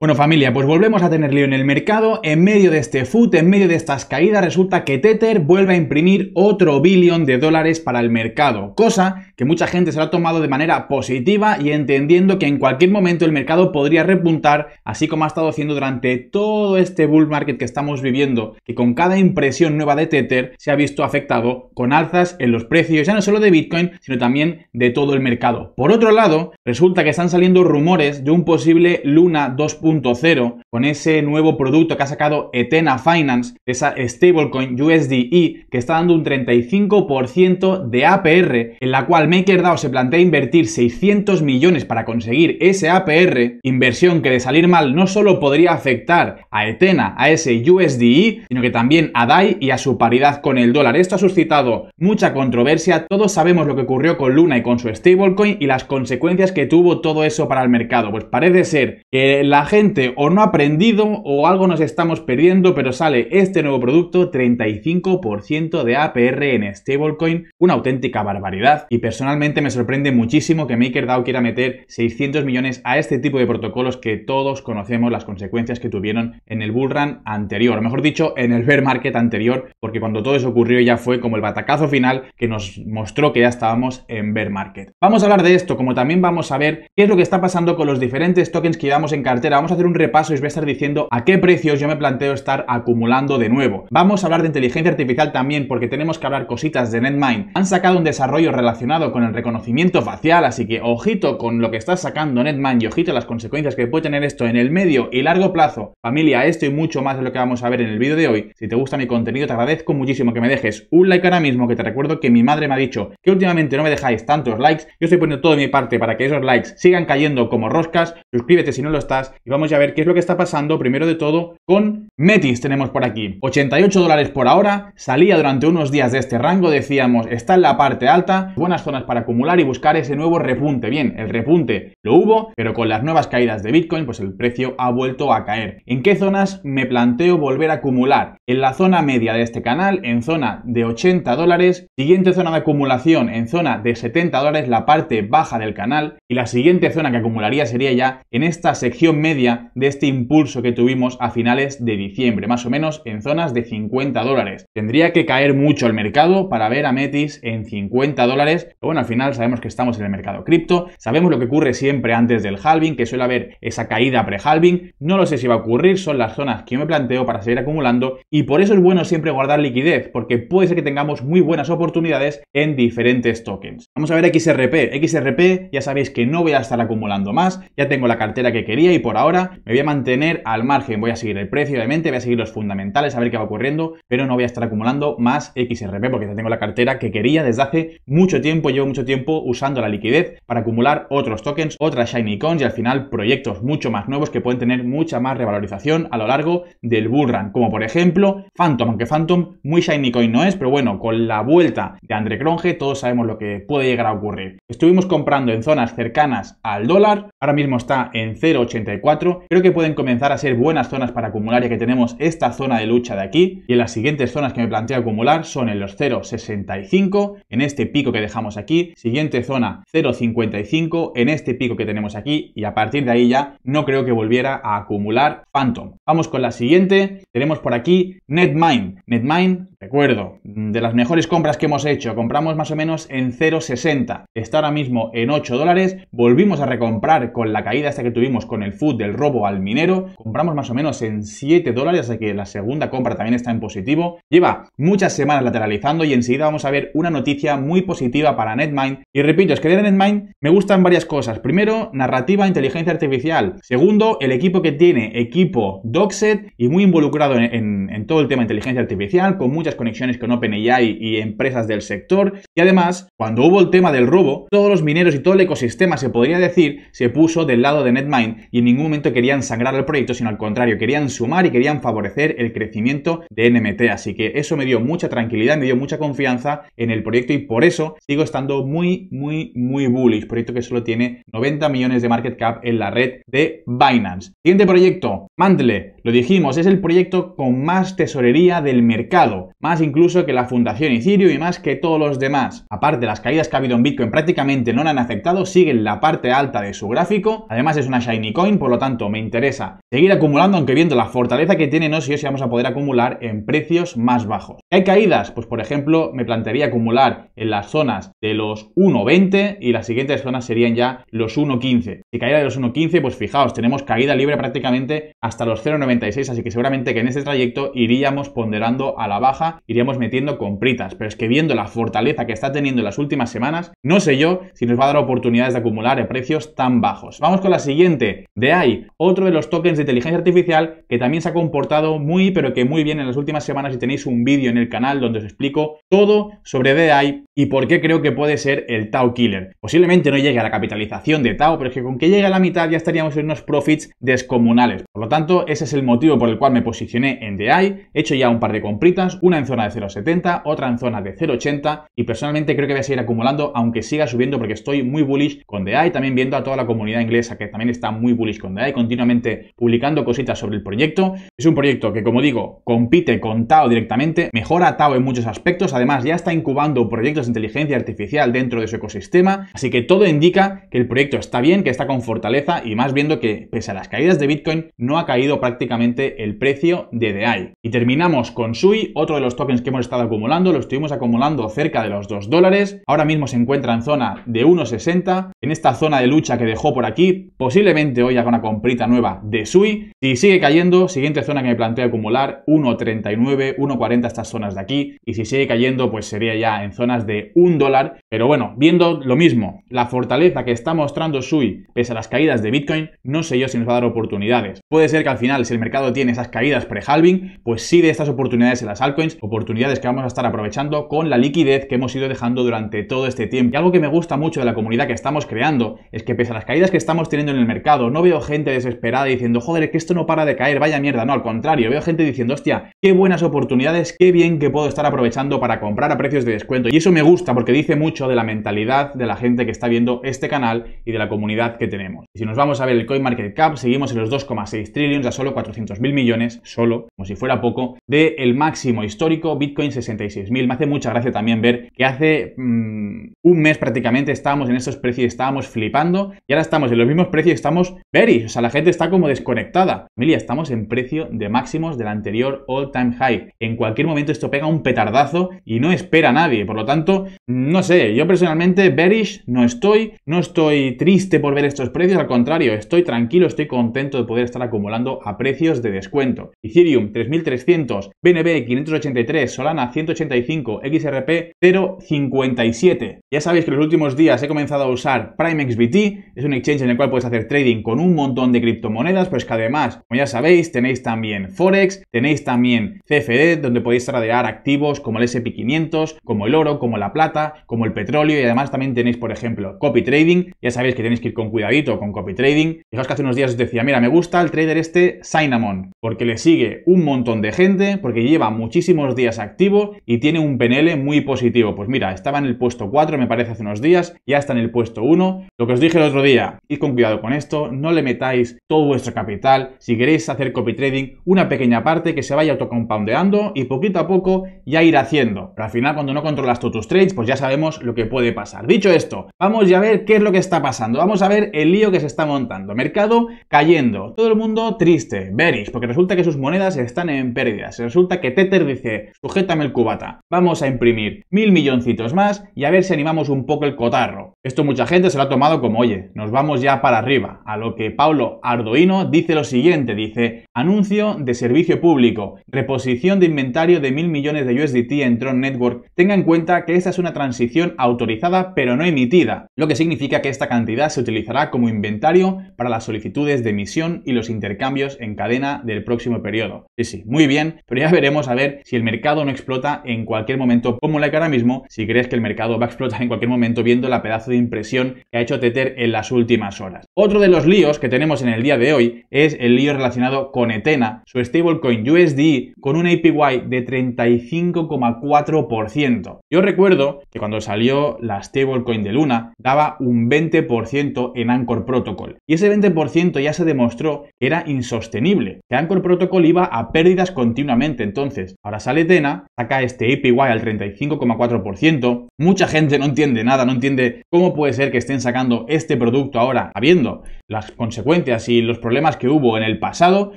Bueno familia, pues volvemos a tener lío en el mercado. En medio de este foot, en medio de estas caídas, resulta que Tether vuelve a imprimir otro billón de dólares para el mercado, cosa que mucha gente se lo ha tomado de manera positiva y entendiendo que en cualquier momento el mercado podría repuntar, así como ha estado haciendo durante todo este bull market que estamos viviendo, que con cada impresión nueva de Tether se ha visto afectado con alzas en los precios, ya no solo de Bitcoin, sino también de todo el mercado. Por otro lado, resulta que están saliendo rumores de un posible Luna 2. 0 con ese nuevo producto que ha sacado Etena Finance, esa stablecoin USDE que está dando un 35% de APR, en la cual MakerDAO se plantea invertir 600 millones para conseguir ese APR, inversión que de salir mal no solo podría afectar a Etena, a ese USDE, sino que también a DAI y a su paridad con el dólar. Esto ha suscitado mucha controversia, todos sabemos lo que ocurrió con Luna y con su stablecoin y las consecuencias que tuvo todo eso para el mercado. Pues parece ser que la gente o no ha aprendido o algo nos estamos perdiendo, pero sale este nuevo producto 35% de APR en stablecoin, una auténtica barbaridad. Y personalmente me sorprende muchísimo que MakerDAO quiera meter 600 millones a este tipo de protocolos que todos conocemos las consecuencias que tuvieron en el bull run anterior, mejor dicho, en el bear market anterior, porque cuando todo eso ocurrió ya fue como el batacazo final que nos mostró que ya estábamos en bear market. Vamos a hablar de esto, como también vamos a ver qué es lo que está pasando con los diferentes tokens que damos en cartera. Vamos hacer un repaso y os voy a estar diciendo a qué precios yo me planteo estar acumulando de nuevo. Vamos a hablar de inteligencia artificial también porque tenemos que hablar cositas de Netmind. Han sacado un desarrollo relacionado con el reconocimiento facial, así que ojito con lo que está sacando Netmind y ojito las consecuencias que puede tener esto en el medio y largo plazo. Familia, esto y mucho más de lo que vamos a ver en el vídeo de hoy. Si te gusta mi contenido te agradezco muchísimo que me dejes un like ahora mismo, que te recuerdo que mi madre me ha dicho que últimamente no me dejáis tantos likes. Yo estoy poniendo todo mi parte para que esos likes sigan cayendo como roscas. Suscríbete si no lo estás y vamos vamos a ver qué es lo que está pasando primero de todo con Metis tenemos por aquí. 88 dólares por ahora, salía durante unos días de este rango, decíamos, está en la parte alta, buenas zonas para acumular y buscar ese nuevo repunte. Bien, el repunte lo hubo, pero con las nuevas caídas de Bitcoin, pues el precio ha vuelto a caer. ¿En qué zonas me planteo volver a acumular? En la zona media de este canal, en zona de 80 dólares, siguiente zona de acumulación en zona de 70 dólares, la parte baja del canal, y la siguiente zona que acumularía sería ya en esta sección media de este impulso que tuvimos a finales de diciembre, más o menos en zonas de 50 dólares. Tendría que caer mucho el mercado para ver a Metis en 50 dólares, pero bueno, al final sabemos que estamos en el mercado cripto, sabemos lo que ocurre siempre antes del halving, que suele haber esa caída pre-halving, no lo sé si va a ocurrir, son las zonas que yo me planteo para seguir acumulando y por eso es bueno siempre guardar liquidez, porque puede ser que tengamos muy buenas oportunidades en diferentes tokens. Vamos a ver XRP, XRP ya sabéis que no voy a estar acumulando más, ya tengo la cartera que quería y por ahora me voy a mantener al margen, voy a seguir el precio obviamente, voy a seguir los fundamentales, a ver qué va ocurriendo, pero no voy a estar acumulando más XRP porque ya tengo la cartera que quería desde hace mucho tiempo, llevo mucho tiempo usando la liquidez para acumular otros tokens, otras shiny coins y al final proyectos mucho más nuevos que pueden tener mucha más revalorización a lo largo del bull como por ejemplo Phantom, aunque Phantom muy shiny coin no es, pero bueno, con la vuelta de Andre Cronje todos sabemos lo que puede llegar a ocurrir. Estuvimos comprando en zonas cercanas al dólar, ahora mismo está en 0.84 creo que pueden comenzar a ser buenas zonas para acumular ya que tenemos esta zona de lucha de aquí y en las siguientes zonas que me planteo acumular son en los 0.65, en este pico que dejamos aquí, siguiente zona 0.55, en este pico que tenemos aquí y a partir de ahí ya no creo que volviera a acumular Phantom. Vamos con la siguiente, tenemos por aquí Netmine. Netmine, recuerdo, de las mejores compras que hemos hecho, compramos más o menos en 0.60, está ahora mismo en 8 dólares, volvimos a recomprar con la caída hasta que tuvimos con el food del robo al minero. Compramos más o menos en 7 dólares, así que la segunda compra también está en positivo. Lleva muchas semanas lateralizando y enseguida vamos a ver una noticia muy positiva para Netmind. Y repito, es que de Netmind me gustan varias cosas. Primero, narrativa, inteligencia artificial. Segundo, el equipo que tiene, equipo DocSet y muy involucrado en, todo el tema de inteligencia artificial, con muchas conexiones con OpenAI y empresas del sector. Y además, cuando hubo el tema del robo, todos los mineros y todo el ecosistema, se podría decir, se puso del lado de Netmind y en ningún momento querían sangrar el proyecto, sino al contrario, querían sumar y querían favorecer el crecimiento de NMT. Así que eso me dio mucha tranquilidad, me dio mucha confianza en el proyecto y por eso sigo estando muy, muy, muy bullish. Proyecto que solo tiene 90 millones de market cap en la red de Binance. Siguiente proyecto, Mantle. Lo dijimos, es el proyecto con más tesorería del mercado, más incluso que la Fundación Ethereum y más que todos los demás. Aparte, de las caídas que ha habido en Bitcoin prácticamente no la han afectado, siguen la parte alta de su gráfico. Además, es una shiny coin, por lo tanto, me interesa seguir acumulando, aunque viendo la fortaleza que tiene, no sé si vamos a poder acumular en precios más bajos. ¿Hay caídas? Pues por ejemplo, me plantearía acumular en las zonas de los 1.20 y las siguientes zonas serían ya los 1.15. Si caída de los 1.15, pues fijaos, tenemos caída libre prácticamente hasta los 0.96, así que seguramente que en este trayecto iríamos ponderando a la baja, iríamos metiendo compritas, pero es que viendo la fortaleza que está teniendo en las últimas semanas, no sé yo si nos va a dar oportunidades de acumular en precios tan bajos. Vamos con la siguiente, de ahí otro de los tokens de inteligencia artificial que también se ha comportado muy pero que muy bien en las últimas semanas y tenéis un vídeo en el canal donde os explico todo sobre DAI y por qué creo que puede ser el Tau Killer. Posiblemente no llegue a la capitalización de Tau, pero es que con que llegue a la mitad ya estaríamos en unos profits descomunales. Por lo tanto, ese es el motivo por el cual me posicioné en DAI. He hecho ya un par de compritas, una en zona de 0.70, otra en zona de 0.80 y personalmente creo que voy a seguir acumulando aunque siga subiendo porque estoy muy bullish con DAI, también viendo a toda la comunidad inglesa que también está muy bullish con DAI continuamente publicando cositas sobre el proyecto. Es un proyecto que, como digo, compite con TAO directamente, mejora TAO en muchos aspectos, además ya está incubando proyectos de inteligencia artificial dentro de su ecosistema, así que todo indica que el proyecto está bien, que está con fortaleza y más viendo que, pese a las caídas de Bitcoin, no ha caído prácticamente el precio de DAI. Y terminamos con SUI, otro de los tokens que hemos estado acumulando, lo estuvimos acumulando cerca de los 2 dólares, ahora mismo se encuentra en zona de 1,60, en esta zona de lucha que dejó por aquí, posiblemente hoy van a comprar comprita nueva de SUI. Si sigue cayendo, siguiente zona que me planteo acumular, 1.39, 1.40 estas zonas de aquí. Y si sigue cayendo, pues sería ya en zonas de un dólar. Pero bueno, viendo lo mismo, la fortaleza que está mostrando SUI pese a las caídas de Bitcoin, no sé yo si nos va a dar oportunidades. Puede ser que al final, si el mercado tiene esas caídas pre-halving, pues sí de estas oportunidades en las altcoins, oportunidades que vamos a estar aprovechando con la liquidez que hemos ido dejando durante todo este tiempo. Y algo que me gusta mucho de la comunidad que estamos creando es que pese a las caídas que estamos teniendo en el mercado, no veo gente desesperada diciendo, joder, que esto no para de caer, vaya mierda. No, al contrario, veo gente diciendo, hostia, qué buenas oportunidades, qué bien que puedo estar aprovechando para comprar a precios de descuento. Y eso me gusta porque dice mucho de la mentalidad de la gente que está viendo este canal y de la comunidad que tenemos. Y si nos vamos a ver el CoinMarketCap, seguimos en los 2,6 trillions, a solo 400.000 millones, solo, como si fuera poco, del el máximo histórico, Bitcoin 66.000. Me hace mucha gracia también ver que hace mm, un mes prácticamente estábamos en estos precios, y estábamos flipando y ahora estamos en los mismos precios, y estamos very, o sea, la gente está como desconectada. Familia, estamos en precio de máximos del anterior all time high. En cualquier momento esto pega un petardazo y no espera a nadie. Por lo tanto, no sé, yo personalmente bearish no estoy, no estoy triste por ver estos precios, al contrario, estoy tranquilo, estoy contento de poder estar acumulando a precios de descuento. Ethereum 3300, BNB 583, Solana 185, XRP 0.57. Ya sabéis que los últimos días he comenzado a usar PrimeXBT, es un exchange en el cual puedes hacer trading con un montón de criptomonedas, pues que además, como ya sabéis, tenéis también Forex, tenéis también CFD, donde podéis tradear activos como el SP500, como el oro, como la plata, como el petróleo y además también tenéis, por ejemplo, copy trading. Ya sabéis que tenéis que ir con cuidadito con copy trading. Fijaos que hace unos días os decía, mira, me gusta el trader este Cinnamon, porque le sigue un montón de gente, porque lleva muchísimos días activo y tiene un PNL muy positivo. Pues mira, estaba en el puesto 4, me parece, hace unos días, ya está en el puesto 1. Lo que os dije el otro día, ir con cuidado con esto, no le metáis todo vuestro capital, si queréis hacer copy trading, una pequeña parte que se vaya autocompoundeando y poquito a poco ya ir haciendo. Pero al final cuando no controlas todos tus trades, pues ya sabemos lo que puede pasar. Dicho esto, vamos ya a ver qué es lo que está pasando. Vamos a ver el lío que se está montando. Mercado cayendo, todo el mundo triste, bearish, porque resulta que sus monedas están en pérdidas. Resulta que Tether dice, sujétame el cubata, vamos a imprimir mil milloncitos más y a ver si animamos un poco el cotarro. Esto mucha gente se lo ha tomado como, oye, nos vamos ya para arriba, a lo que paulo Arduino dice lo siguiente, dice, anuncio de servicio público, reposición de inventario de mil millones de USDT en Tron Network, tenga en cuenta que esta es una transición autorizada pero no emitida, lo que significa que esta cantidad se utilizará como inventario para las solicitudes de emisión y los intercambios en cadena del próximo periodo. Sí, sí, muy bien, pero ya veremos a ver si el mercado no explota en cualquier momento, como la que ahora mismo, si crees que el mercado va a explotar en cualquier momento viendo la pedazo de impresión que ha hecho Tether en las últimas horas. Otro de los líos que tenemos en el día de hoy es el lío relacionado con Etena, su stablecoin USD con un APY de 35,4%. Yo recuerdo que cuando salió la stablecoin de Luna daba un 20% en Anchor Protocol y ese 20% ya se demostró que era insostenible, que Anchor Protocol iba a pérdidas continuamente. Entonces, ahora sale Etena, saca este APY al 35,4%, mucha gente no entiende nada, no entiende cómo puede ser que estén sacando este producto ahora, habiendo las consecuencias así los problemas que hubo en el pasado,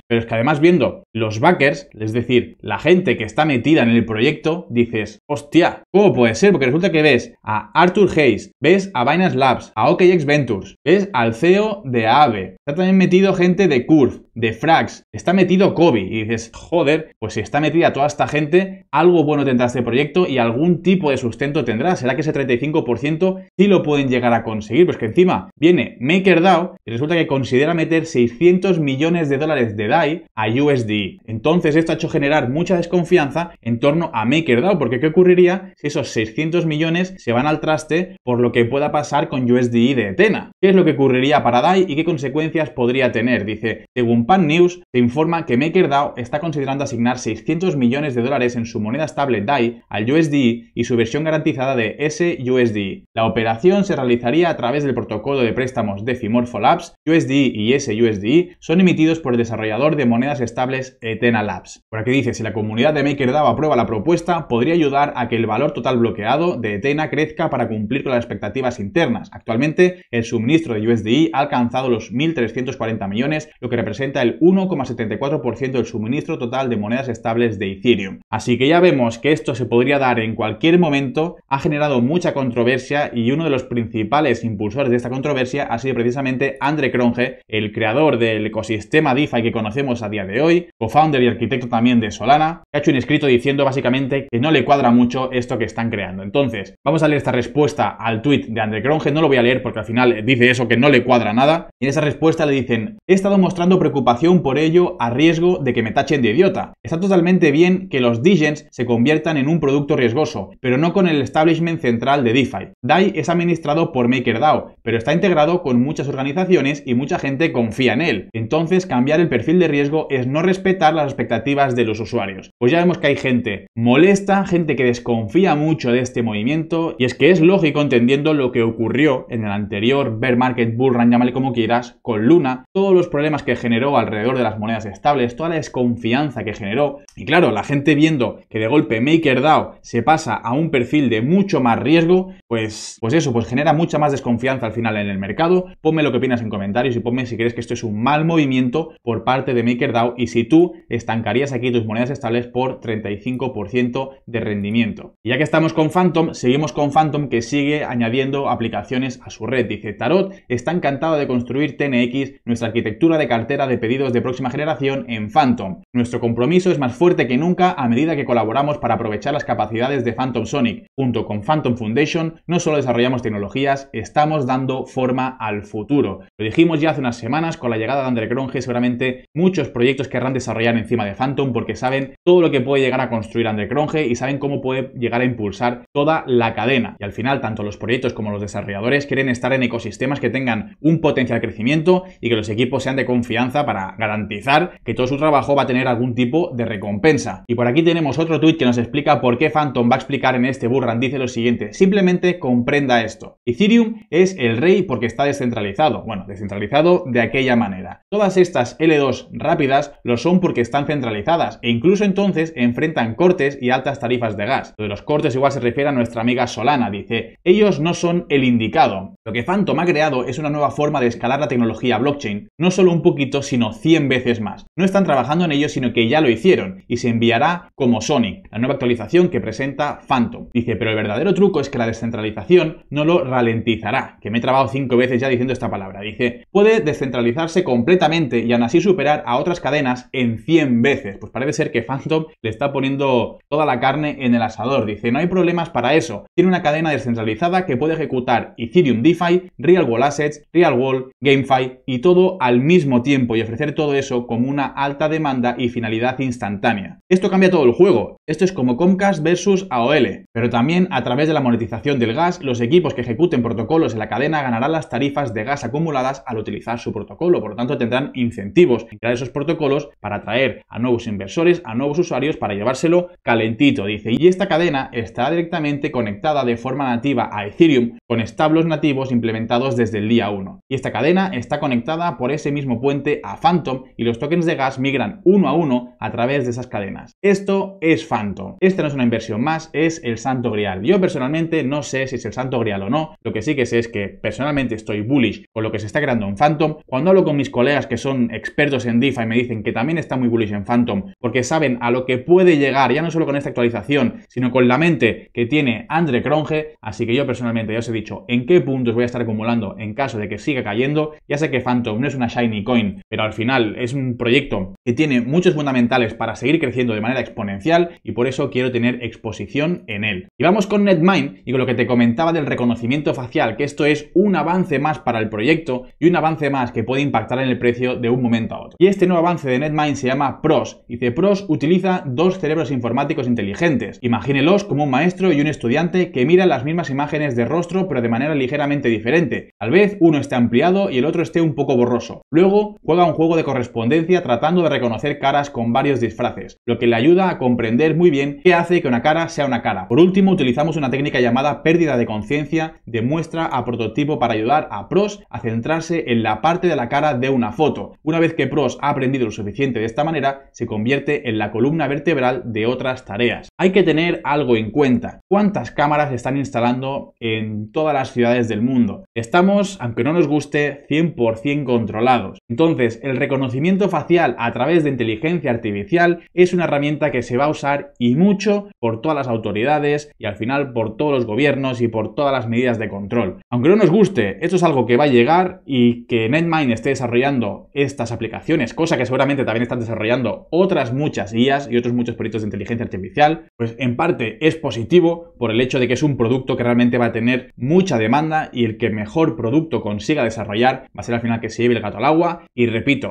pero es que además viendo los backers, es decir, la gente que está metida en el proyecto, dices, hostia, ¿cómo puede ser? Porque resulta que ves a Arthur Hayes, ves a Binance Labs, a OKX Ventures, ves al CEO de Aave, está también metido gente de Curve, de Frax, está metido Kobe y dices, joder, pues si está metida toda esta gente, algo bueno tendrá este proyecto y algún tipo de sustento tendrá. ¿Será que ese 35% sí lo pueden llegar a conseguir? Pues que encima viene MakerDAO y resulta que considera meter 600 millones de dólares de DAI a USD. Entonces esto ha hecho generar mucha desconfianza en torno a MakerDAO, porque ¿qué ocurriría si esos 600 millones se van al traste por lo que pueda pasar con USD de Etena? ¿Qué es lo que ocurriría para DAI y qué consecuencias podría tener? Dice, según Pan News te informa que MakerDAO está considerando asignar 600 millones de dólares en su moneda estable DAI al USD y su versión garantizada de SUSD. La operación se realizaría a través del protocolo de préstamos Fimorfo Labs. USD y SUSD son emitidos por el desarrollador de monedas estables Etena Labs. Por aquí dice, si la comunidad de MakerDAO aprueba la propuesta, podría ayudar a que el valor total bloqueado de Ethena crezca para cumplir con las expectativas internas. Actualmente, el suministro de USD ha alcanzado los 1.340 millones, lo que representa el 1,74% del suministro total de monedas estables de Ethereum. Así que ya vemos que esto se podría dar en cualquier momento, ha generado mucha controversia y uno de los principales impulsores de esta controversia ha sido precisamente Andre Kronge, el creador del ecosistema DeFi que conocemos a día de hoy, cofounder y arquitecto también de Solana, que ha hecho un escrito diciendo básicamente que no le cuadra mucho esto que están creando. Entonces, vamos a leer esta respuesta al tweet de Andre Kronge. no lo voy a leer porque al final dice eso que no le cuadra nada, y en esa respuesta le dicen, he estado mostrando preocupación ocupación por ello a riesgo de que me tachen de idiota. Está totalmente bien que los Digens se conviertan en un producto riesgoso, pero no con el establishment central de DeFi. DAI es administrado por MakerDAO, pero está integrado con muchas organizaciones y mucha gente confía en él. Entonces, cambiar el perfil de riesgo es no respetar las expectativas de los usuarios. Pues ya vemos que hay gente molesta, gente que desconfía mucho de este movimiento, y es que es lógico entendiendo lo que ocurrió en el anterior bear market bull run, llámale como quieras, con Luna, todos los problemas que generó alrededor de las monedas estables, toda la desconfianza que generó. Y claro, la gente viendo que de golpe MakerDAO se pasa a un perfil de mucho más riesgo, pues, pues eso, pues genera mucha más desconfianza al final en el mercado. Ponme lo que opinas en comentarios y ponme si crees que esto es un mal movimiento por parte de MakerDAO y si tú estancarías aquí tus monedas estables por 35% de rendimiento. Y ya que estamos con Phantom, seguimos con Phantom que sigue añadiendo aplicaciones a su red. Dice Tarot está encantado de construir TNX, nuestra arquitectura de cartera de pedidos de próxima generación en Phantom. Nuestro compromiso es más fuerte que nunca a medida que colaboramos para aprovechar las capacidades de Phantom Sonic. Junto con Phantom Foundation no solo desarrollamos tecnologías, estamos dando forma al futuro. Lo dijimos ya hace unas semanas con la llegada de André Cronje, seguramente muchos proyectos querrán desarrollar encima de Phantom porque saben todo lo que puede llegar a construir André Cronje y saben cómo puede llegar a impulsar toda la cadena. Y al final, tanto los proyectos como los desarrolladores quieren estar en ecosistemas que tengan un potencial crecimiento y que los equipos sean de confianza para para garantizar que todo su trabajo va a tener algún tipo de recompensa. Y por aquí tenemos otro tweet que nos explica por qué Phantom va a explicar en este Burran. Dice lo siguiente, simplemente comprenda esto. Ethereum es el rey porque está descentralizado. Bueno, descentralizado de aquella manera. Todas estas L2 rápidas lo son porque están centralizadas e incluso entonces enfrentan cortes y altas tarifas de gas. Lo de los cortes igual se refiere a nuestra amiga Solana. Dice, ellos no son el indicado. Lo que Phantom ha creado es una nueva forma de escalar la tecnología blockchain. No solo un poquito, sino 100 veces más. No están trabajando en ello, sino que ya lo hicieron y se enviará como Sonic, la nueva actualización que presenta Phantom. Dice, pero el verdadero truco es que la descentralización no lo ralentizará, que me he trabado cinco veces ya diciendo esta palabra. Dice, puede descentralizarse completamente y aún así superar a otras cadenas en 100 veces. Pues parece ser que Phantom le está poniendo toda la carne en el asador. Dice, no hay problemas para eso. Tiene una cadena descentralizada que puede ejecutar Ethereum DeFi, Real World Assets, Real World, GameFi y todo al mismo tiempo y todo eso como una alta demanda y finalidad instantánea. Esto cambia todo el juego. Esto es como Comcast versus AOL. Pero también a través de la monetización del gas, los equipos que ejecuten protocolos en la cadena ganarán las tarifas de gas acumuladas al utilizar su protocolo. Por lo tanto, tendrán incentivos en crear esos protocolos para atraer a nuevos inversores, a nuevos usuarios, para llevárselo calentito, dice. Y esta cadena está directamente conectada de forma nativa a Ethereum con establos nativos implementados desde el día 1. Y esta cadena está conectada por ese mismo puente a Phantom y los tokens de gas migran uno a uno a través de esas cadenas. Esto es Phantom. Esta no es una inversión más, es el santo grial. Yo personalmente no sé si es el santo grial o no. Lo que sí que sé es que personalmente estoy bullish con lo que se está creando en Phantom. Cuando hablo con mis colegas que son expertos en DeFi me dicen que también está muy bullish en Phantom porque saben a lo que puede llegar, ya no solo con esta actualización, sino con la mente que tiene Andre Cronje. Así que yo personalmente ya os he dicho en qué puntos voy a estar acumulando en caso de que siga cayendo. Ya sé que Phantom no es una shiny coin, pero al final es un proyecto que tiene muchos fundamentales para seguir creciendo de manera exponencial y por eso quiero tener exposición en él. Y vamos con NetMind y con lo que te comentaba del reconocimiento facial, que esto es un avance más para el proyecto y un avance más que puede impactar en el precio de un momento a otro. Y este nuevo avance de NetMind se llama PROS. Y de PROS utiliza dos cerebros informáticos inteligentes. Imagínelos como un maestro y un estudiante que miran las mismas imágenes de rostro pero de manera ligeramente diferente. Tal vez uno esté ampliado y el otro esté un poco borroso. Luego juega un juego de correspondencia tratando de reconocer caras con varios disfraces, lo que le ayuda a comprender muy bien qué hace que una cara sea una cara. Por último, utilizamos una técnica llamada pérdida de conciencia de muestra a prototipo para ayudar a Pros a centrarse en la parte de la cara de una foto. Una vez que Pros ha aprendido lo suficiente de esta manera, se convierte en la columna vertebral de otras tareas. Hay que tener algo en cuenta. ¿Cuántas cámaras están instalando en todas las ciudades del mundo? Estamos, aunque no nos guste, 100% controlados. Entonces, el reconocimiento facial a través de inteligencia artificial es una herramienta que se va a usar y mucho por todas las autoridades y al final por todos los gobiernos y por todas las medidas de control. Aunque no nos guste, esto es algo que va a llegar y que NetMind esté desarrollando estas aplicaciones, cosa que seguramente también están desarrollando otras muchas guías y otros muchos proyectos de inteligencia artificial, pues en parte es positivo por el hecho de que es un producto que realmente va a tener mucha demanda y el que mejor producto consiga desarrollar va a ser al final que se lleve el gato al agua y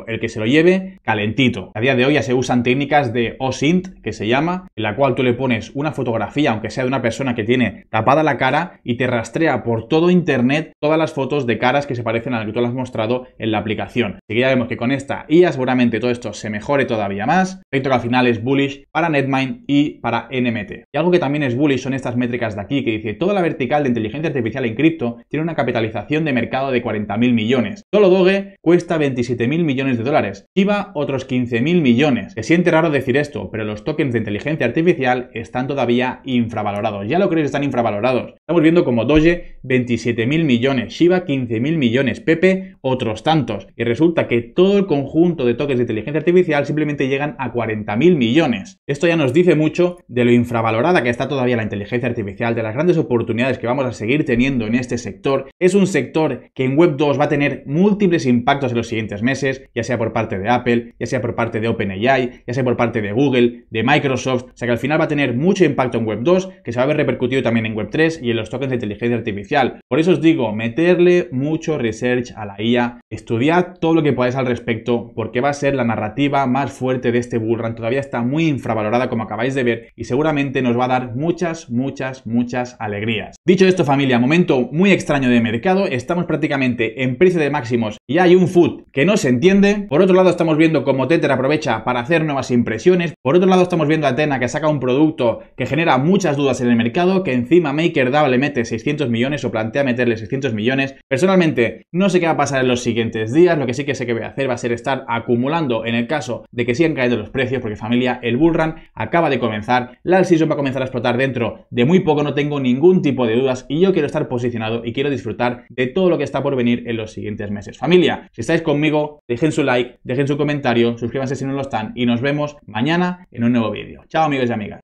el que se lo lleve calentito. A día de hoy ya se usan técnicas de OSINT, que se llama, en la cual tú le pones una fotografía, aunque sea de una persona que tiene tapada la cara, y te rastrea por todo Internet todas las fotos de caras que se parecen a las que tú las has mostrado en la aplicación. Así que ya vemos que con esta y seguramente todo esto se mejore todavía más. Proyecto que al final es bullish para Netmind y para NMT. Y algo que también es bullish son estas métricas de aquí, que dice, toda la vertical de inteligencia artificial en cripto tiene una capitalización de mercado de mil millones. Solo Doge cuesta 27.000 millones millones de dólares, Shiba otros 15.000 millones. Se siente raro decir esto, pero los tokens de inteligencia artificial están todavía infravalorados. Ya lo creéis, están infravalorados. Estamos viendo como Doge 27.000 millones, Shiba 15.000 millones, Pepe otros tantos. Y resulta que todo el conjunto de tokens de inteligencia artificial simplemente llegan a 40.000 millones. Esto ya nos dice mucho de lo infravalorada que está todavía la inteligencia artificial, de las grandes oportunidades que vamos a seguir teniendo en este sector. Es un sector que en Web 2 va a tener múltiples impactos en los siguientes meses ya sea por parte de Apple, ya sea por parte de OpenAI, ya sea por parte de Google, de Microsoft, o sea que al final va a tener mucho impacto en Web 2, que se va a ver repercutido también en Web 3 y en los tokens de inteligencia artificial. Por eso os digo, meterle mucho research a la IA, estudiad todo lo que podáis al respecto, porque va a ser la narrativa más fuerte de este bullrun, todavía está muy infravalorada como acabáis de ver y seguramente nos va a dar muchas, muchas, muchas alegrías. Dicho esto familia, momento muy extraño de mercado, estamos prácticamente en precio de máximos y hay un food que no se entiende por otro lado, estamos viendo cómo Tether aprovecha para hacer nuevas impresiones. Por otro lado, estamos viendo a Atena que saca un producto que genera muchas dudas en el mercado, que encima MakerDAO le mete 600 millones o plantea meterle 600 millones. Personalmente, no sé qué va a pasar en los siguientes días. Lo que sí que sé que voy a hacer va a ser estar acumulando en el caso de que sigan cayendo los precios, porque familia, el bullrun acaba de comenzar. La season va a comenzar a explotar dentro de muy poco. No tengo ningún tipo de dudas y yo quiero estar posicionado y quiero disfrutar de todo lo que está por venir en los siguientes meses. Familia, si estáis conmigo, Dejen su like, dejen su comentario, suscríbanse si no lo están y nos vemos mañana en un nuevo vídeo. Chao amigos y amigas.